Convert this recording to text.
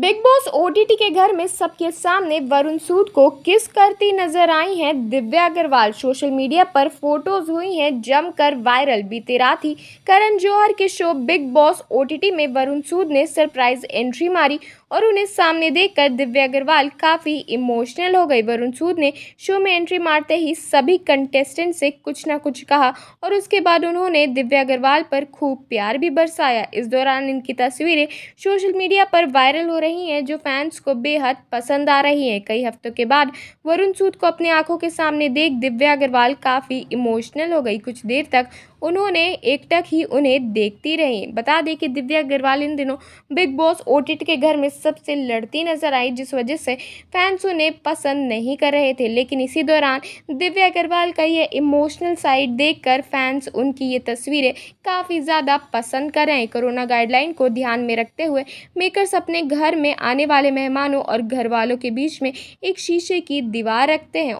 big boss OTT के घर में सबके सामने वरुण सूद को किस करती नजर आई हैं दिव्या अग्रवाल सोशल मीडिया पर फोटोज हुई हैं जमकर वायरल बीते रात ही करण जौहर के शो बिग बॉस ओटीटी में वरुण सूद ने सरप्राइज एंट्री मारी और उन्हें सामने देखकर दिव्या अग्रवाल काफ़ी इमोशनल हो गई वरुण सूद ने शो में एंट्री मारते ही सभी कंटेस्टेंट से कुछ ना कुछ कहा और उसके बाद उन्होंने दिव्या अग्रवाल पर खूब प्यार भी बरसाया इस दौरान इनकी तस्वीरें सोशल मीडिया पर वायरल हो रही हैं जो फैंस को बेहद पसंद आ रही हैं कई हफ्तों के बाद वरुण सूद को अपनी आंखों के सामने देख दिव्या अग्रवाल काफ़ी इमोशनल हो गई कुछ देर तक उन्होंने एकटक ही उन्हें देखती रहीं बता दें कि दिव्या अग्रवाल इन दिनों बिग बॉस ओटिट के घर में सब से लड़ती नजर आई जिस वजह से फैंस उन्हें पसंद नहीं कर रहे थे लेकिन इसी दौरान दिव्या अग्रवाल का ये इमोशनल साइड देखकर फैंस उनकी ये तस्वीरें काफ़ी ज़्यादा पसंद कर रहे हैं कोरोना गाइडलाइन को ध्यान में रखते हुए मेकर्स अपने घर में आने वाले मेहमानों और घर वालों के बीच में एक शीशे की दीवार रखते हैं